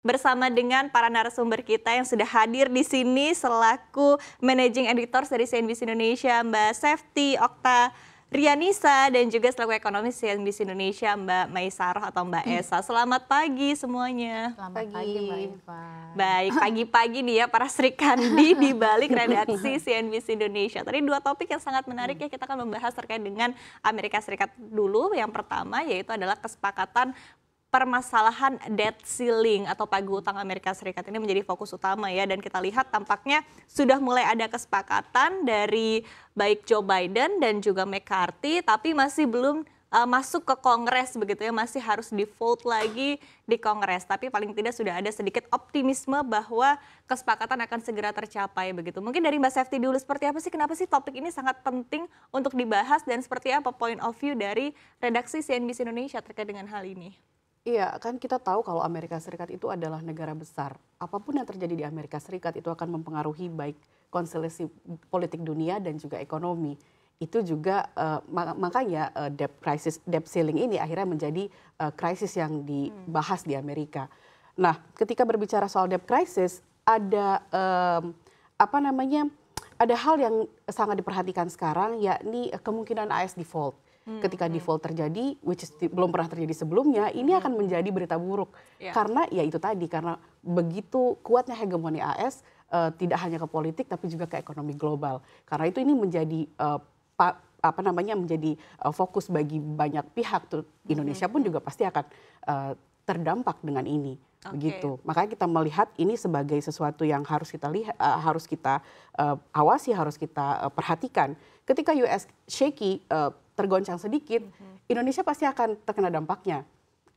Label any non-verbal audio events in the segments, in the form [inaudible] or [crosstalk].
bersama dengan para narasumber kita yang sudah hadir di sini selaku Managing Editor dari CNBC Indonesia, Mbak Safety Okta Rianisa dan juga selaku ekonomis CNBC Indonesia Mbak Maisaroh atau Mbak hmm. Esa. Selamat pagi semuanya. Selamat pagi, pagi Mbak Eva. Baik, pagi-pagi nih ya para Sri Kandi di balik redaksi CNBC [laughs] Indonesia. Tadi dua topik yang sangat menarik hmm. ya kita akan membahas terkait dengan Amerika Serikat dulu. Yang pertama yaitu adalah kesepakatan permasalahan debt ceiling atau pagu utang Amerika Serikat ini menjadi fokus utama ya dan kita lihat tampaknya sudah mulai ada kesepakatan dari baik Joe Biden dan juga McCarthy tapi masih belum uh, masuk ke Kongres begitu ya masih harus di vote lagi di Kongres tapi paling tidak sudah ada sedikit optimisme bahwa kesepakatan akan segera tercapai begitu mungkin dari Mbak Safety dulu seperti apa sih kenapa sih topik ini sangat penting untuk dibahas dan seperti apa point of view dari redaksi CNBC Indonesia terkait dengan hal ini Iya, kan kita tahu kalau Amerika Serikat itu adalah negara besar. Apapun yang terjadi di Amerika Serikat itu akan mempengaruhi baik konsolidasi politik dunia dan juga ekonomi. Itu juga uh, makanya uh, debt crisis, debt ceiling ini akhirnya menjadi uh, krisis yang dibahas di Amerika. Nah, ketika berbicara soal debt crisis, ada um, apa namanya? Ada hal yang sangat diperhatikan sekarang, yakni kemungkinan AS default. Hmm hmm. ketika hmm. default terjadi which is belum pernah terjadi sebelumnya ini hmm. akan menjadi berita buruk yeah. karena ya itu tadi karena begitu kuatnya hegemoni AS uh, eh, tidak hanya ke politik tapi juga ke ekonomi global karena itu ini menjadi uh, apa namanya menjadi uh, fokus bagi banyak pihak tuh hmm, Indonesia hmm. pun juga pasti akan uh, terdampak dengan ini okay. begitu. Makanya kita melihat ini sebagai sesuatu yang harus kita lihat, uh, harus kita uh, awasi, harus kita uh, perhatikan. Ketika US shaky, uh, tergoncang sedikit, mhm. Indonesia pasti akan terkena dampaknya.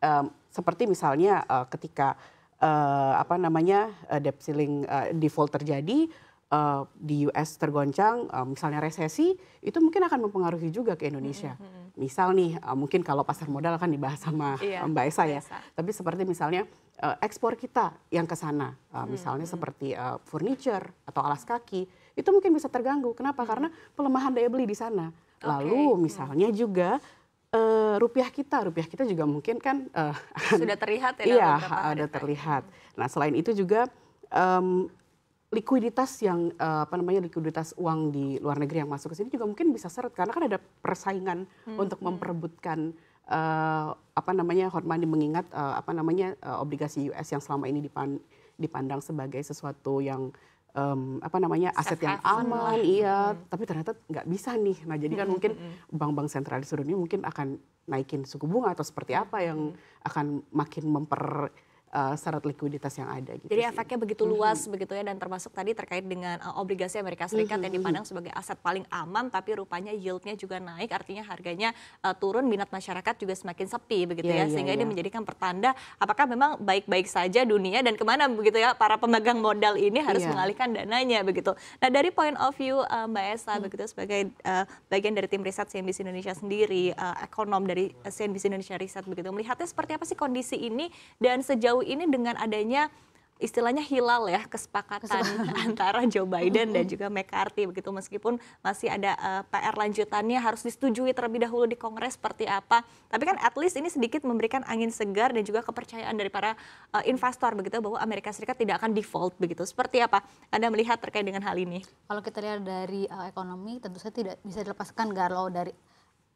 Um, seperti misalnya uh, ketika uh, apa namanya uh, debt ceiling uh, default terjadi uh, di US tergoncang, uh, misalnya resesi, itu mungkin akan mempengaruhi juga ke Indonesia. Mm -hmm. Misal nih, uh, mungkin kalau pasar modal akan dibahas sama iya, [laughs] Mbak Esa ya. Esa. Tapi seperti misalnya uh, ekspor kita yang ke sana, uh, misalnya mm -hmm. seperti uh, furniture atau alas kaki, itu mungkin bisa terganggu. Kenapa? Mm -hmm. Karena pelemahan daya beli di sana. Lalu okay. Gitu. misalnya juga uh, rupiah kita, rupiah kita juga mungkin kan uh, [laughs] sudah terlihat ya. Iya, ada terlihat. Nah selain itu juga um, likuiditas yang uh, apa namanya likuiditas uang di luar negeri yang masuk ke sini juga mungkin bisa seret karena kan ada persaingan hmm. untuk hmm. memperebutkan uh, apa namanya hot money mengingat uh, apa namanya uh, obligasi US yang selama ini dipan, dipandang sebagai sesuatu yang um, apa namanya aset yang aman, iya. Hmm. Tapi ternyata nggak bisa nih. Nah jadi kan mm-hmm, mungkin mm-hmm. bank-bank sentral di seluruh dunia mungkin akan naikin suku bunga atau seperti apa yang mm-hmm. akan makin memper uh, syarat likuiditas yang ada. Gitu Jadi efeknya begitu luas mm -hmm. begitu ya dan termasuk tadi terkait dengan uh, obligasi Amerika Serikat mm -hmm. yang dipandang sebagai aset paling aman tapi rupanya yieldnya juga naik artinya harganya uh, turun minat masyarakat juga semakin sepi begitu yeah, ya iya, sehingga yeah, ini yeah. menjadikan pertanda apakah memang baik-baik saja dunia dan kemana begitu ya para pemegang modal ini harus yeah. mengalihkan dananya begitu. Nah dari point of view uh, Mbak Esa mm -hmm. begitu sebagai uh, bagian dari tim riset CNBC Indonesia sendiri uh, ekonom dari CNBC Indonesia Riset begitu melihatnya seperti apa sih kondisi ini dan sejauh ini dengan adanya istilahnya hilal ya kesepakatan, [laughs] antara Joe Biden dan juga McCarthy begitu meskipun masih ada uh, eh, PR lanjutannya harus disetujui terlebih dahulu di Kongres seperti apa tapi kan at least ini sedikit memberikan angin segar dan juga kepercayaan dari para uh, investor begitu bahwa Amerika Serikat tidak akan default begitu seperti apa Anda melihat terkait dengan hal ini kalau kita lihat dari uh, ekonomi tentu saja tidak bisa dilepaskan kalau dari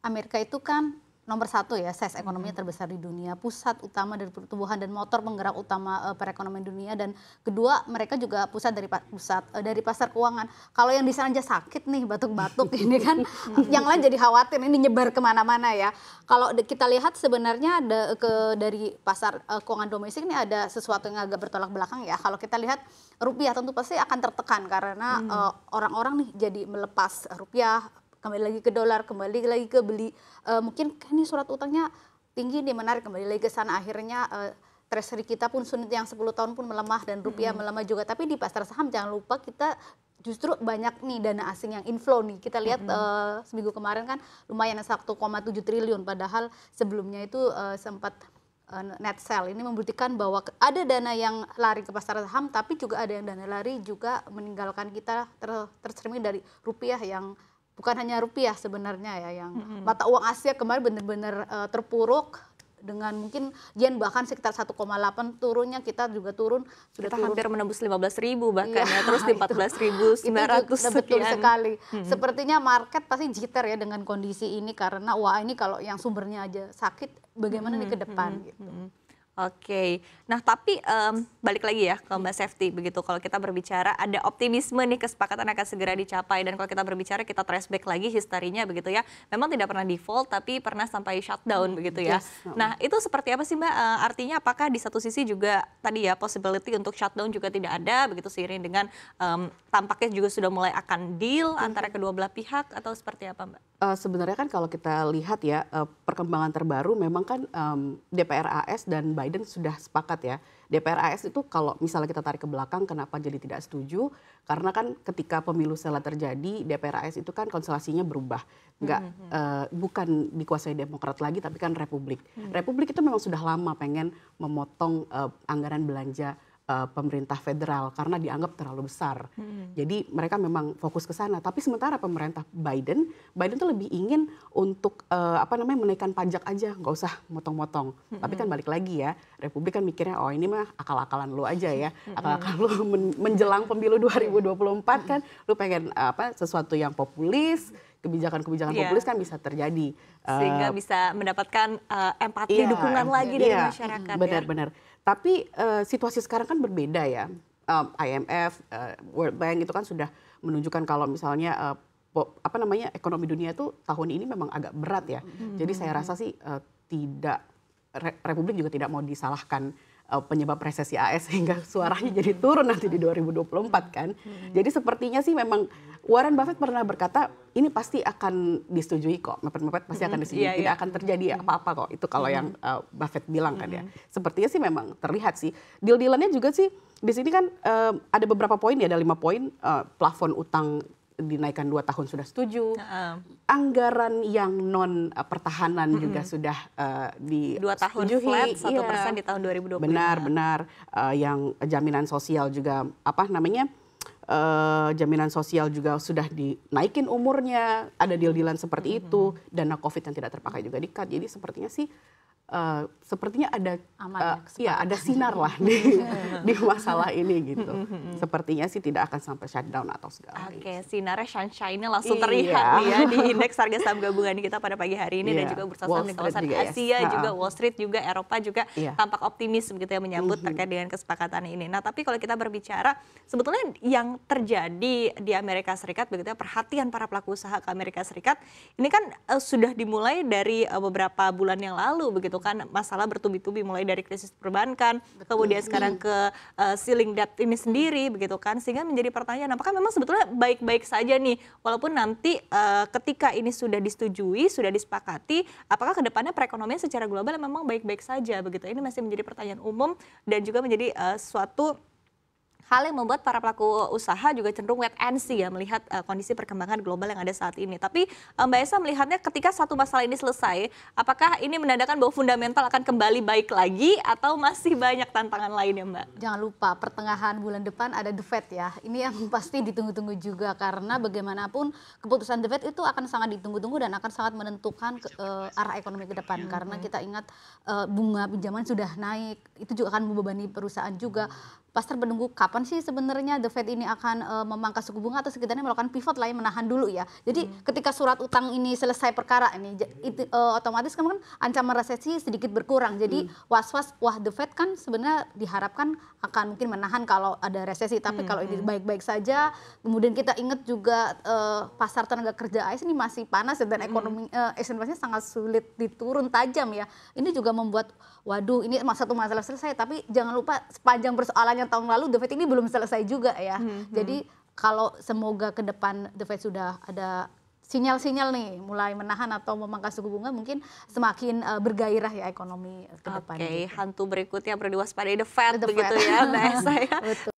Amerika itu kan nomor satu ya, size ekonominya terbesar di dunia, pusat utama dari pertumbuhan dan motor penggerak utama uh, perekonomian dunia dan kedua mereka juga pusat dari pusat uh, dari pasar keuangan. Kalau yang di sana aja sakit nih batuk-batuk [laughs] ini kan, yang lain jadi khawatir ini nyebar kemana-mana ya. Kalau kita lihat sebenarnya ada ke dari pasar uh, keuangan domestik ini ada sesuatu yang agak bertolak belakang ya. Kalau kita lihat rupiah tentu pasti akan tertekan karena orang-orang hmm. uh, orang -orang nih jadi melepas rupiah kembali lagi ke dolar kembali lagi ke beli uh, mungkin kan ini surat utangnya tinggi nih menarik kembali lagi ke sana akhirnya uh, treasury kita pun sunit yang 10 tahun pun melemah dan rupiah hmm. melemah juga tapi di pasar saham jangan lupa kita justru banyak nih dana asing yang inflow nih kita lihat hmm. uh, seminggu kemarin kan lumayan 1,7 triliun padahal sebelumnya itu uh, sempat net sell ini membuktikan bahwa ada dana yang lari ke pasar saham tapi juga ada yang dana lari juga meninggalkan kita ter tercermin dari rupiah yang bukan hanya rupiah sebenarnya ya yang mm-hmm. mata uang Asia kemarin benar-benar uh, terpuruk dengan mungkin yen bahkan sekitar 1,8 turunnya kita juga turun sudah kita turun. hampir menembus 15 ribu bahkan ya, ya terus di [laughs] 14 ribu betul sekali hmm. sepertinya market pasti jitter ya dengan kondisi ini karena wah ini kalau yang sumbernya aja sakit bagaimana hmm. nih ke depan hmm. gitu hmm. Oke, nah tapi um, balik lagi ya ke Mbak Safety begitu. Kalau kita berbicara ada optimisme nih kesepakatan akan segera dicapai dan kalau kita berbicara kita trace back lagi historinya begitu ya. Memang tidak pernah default tapi pernah sampai shutdown begitu ya. Yes. Nah itu seperti apa sih Mbak? Uh, artinya apakah di satu sisi juga tadi ya possibility untuk shutdown juga tidak ada begitu seiring dengan um, tampaknya juga sudah mulai akan deal antara kedua belah pihak atau seperti apa Mbak? Uh, sebenarnya kan kalau kita lihat ya uh, perkembangan terbaru memang kan um, DPR AS dan Biden sudah sepakat ya. DPR AS itu kalau misalnya kita tarik ke belakang kenapa jadi tidak setuju karena kan ketika pemilu sela terjadi DPR AS itu kan konstelasinya berubah. Enggak mm -hmm. uh, bukan dikuasai Demokrat lagi tapi kan Republik. Mm -hmm. Republik itu memang sudah lama pengen memotong uh, anggaran belanja uh, pemerintah federal karena dianggap terlalu besar. Hmm. Jadi mereka memang fokus ke sana. Tapi sementara pemerintah Biden, Biden tuh lebih ingin untuk uh, apa namanya menaikkan pajak aja, nggak usah motong-motong. Hmm. Tapi kan balik lagi ya, Republik kan mikirnya oh ini mah akal-akalan lu aja ya, hmm. akal-akalan lu men menjelang pemilu 2024 kan, lu pengen uh, apa sesuatu yang populis kebijakan-kebijakan yeah. populis kan bisa terjadi sehingga uh, bisa mendapatkan uh, empati yeah. dukungan lagi yeah. dari ya, masyarakat hmm, ya. benar-benar ya? Tapi uh, situasi sekarang kan berbeda ya. Um, eh, IMF, uh, eh, World Bank itu kan sudah menunjukkan kalau misalnya uh, apa namanya ekonomi dunia itu tahun ini memang agak berat ya. Mm -hmm. Jadi saya rasa sih uh, tidak Republik juga tidak mau disalahkan uh, penyebab resesi AS sehingga [laughs] suaranya jadi turun nanti di 2024 kan. Hmm. Jadi sepertinya sih memang Warren Buffett pernah berkata ini pasti akan disetujui kok, mepet-mepet pasti akan disetujui, hmm, tidak iya. akan terjadi apa-apa kok. Itu kalau yang uh, Buffett bilang kan ya. Sepertinya sih memang terlihat sih. Deal-dealannya juga sih di sini kan uh, ada beberapa poin ya, ada lima poin uh, plafon utang dinaikkan dua tahun sudah setuju. Uh-uh. Anggaran yang non eh, pertahanan hmm juga sudah uh, di dua tahun setujuhi. flat satu yeah. persen di tahun 2020. Benar benar uh, yang jaminan sosial juga apa namanya uh, jaminan sosial juga sudah dinaikin umurnya ada deal-dealan seperti hmm itu dana covid yang tidak terpakai juga dikat jadi sepertinya sih Eh, sepertinya ada Aman, eh, ya, uh, ya ada sinar lah di [laughs] di masalah ini gitu. Sepertinya sih tidak akan sampai shutdown atau segala. Oke, okay, sinarnya sunshine-nya langsung terlihat iya. nih ya di indeks harga saham gabungan kita pada pagi hari ini yeah. dan iya. juga bursa saham di kawasan juga, Asia yes. juga Wall Street juga Eropa juga yeah. tampak optimis begitu ya menyambut mm-hmm. terkait dengan kesepakatan ini. Nah, tapi kalau kita berbicara sebetulnya yang terjadi di Amerika Serikat begitu ya perhatian para pelaku usaha ke Amerika Serikat ini kan uh, sudah dimulai dari uh, beberapa bulan yang lalu begitu gitu kan masalah bertubi-tubi mulai dari krisis perbankan Betul. kemudian sekarang iya. ke uh, ceiling debt ini sendiri begitu kan sehingga menjadi pertanyaan apakah memang sebetulnya baik-baik saja nih walaupun nanti uh, ketika ini sudah disetujui sudah disepakati apakah kedepannya perekonomian secara global memang baik-baik saja begitu ini masih menjadi pertanyaan umum dan juga menjadi uh, suatu Hal yang membuat para pelaku usaha juga cenderung wait and see ya melihat uh, kondisi perkembangan global yang ada saat ini. Tapi eh, Mbak Esa melihatnya ketika satu masalah ini selesai, apakah ini menandakan bahwa fundamental akan kembali baik lagi atau masih banyak tantangan lainnya, Mbak? Jangan lupa pertengahan bulan depan ada The Fed ya. Ini yang [laughs] pasti ditunggu-tunggu juga karena bagaimanapun keputusan The Fed itu akan sangat ditunggu-tunggu dan akan sangat menentukan ke, uh, arah ekonomi ke depan hmm. karena kita ingat uh, bunga pinjaman sudah naik, itu juga akan membebani perusahaan juga. Hmm. Pasar menunggu kapan kapan sih sebenarnya The Fed ini akan uh, memangkas suku bunga atau sekitarnya melakukan pivot lah yang menahan dulu ya. Jadi hmm. ketika surat utang ini selesai perkara ini it, uh, eh, otomatis kan, kan ancaman resesi sedikit berkurang. Jadi hmm. was-was hmm. wah The Fed kan sebenarnya diharapkan akan mungkin menahan kalau ada resesi, tapi hmm. kalau ini hmm. baik-baik saja, kemudian kita ingat juga uh, pasar tenaga kerja AS ini masih panas dan hmm. ekonomi hmm. uh, sangat sulit diturun tajam ya. Ini juga membuat waduh ini masa satu masalah selesai, tapi jangan lupa sepanjang persoalannya tahun lalu The Fed ini belum selesai juga ya. Hmm, hmm, Jadi kalau semoga ke depan The Fed sudah ada sinyal-sinyal nih mulai menahan atau memangkas suku bunga mungkin semakin uh, bergairah ya ekonomi ke depan. Oke, okay, gitu. hantu berikutnya perlu diwaspadai The Fed The begitu Fed. ya Mbak Esa ya. [laughs] Betul.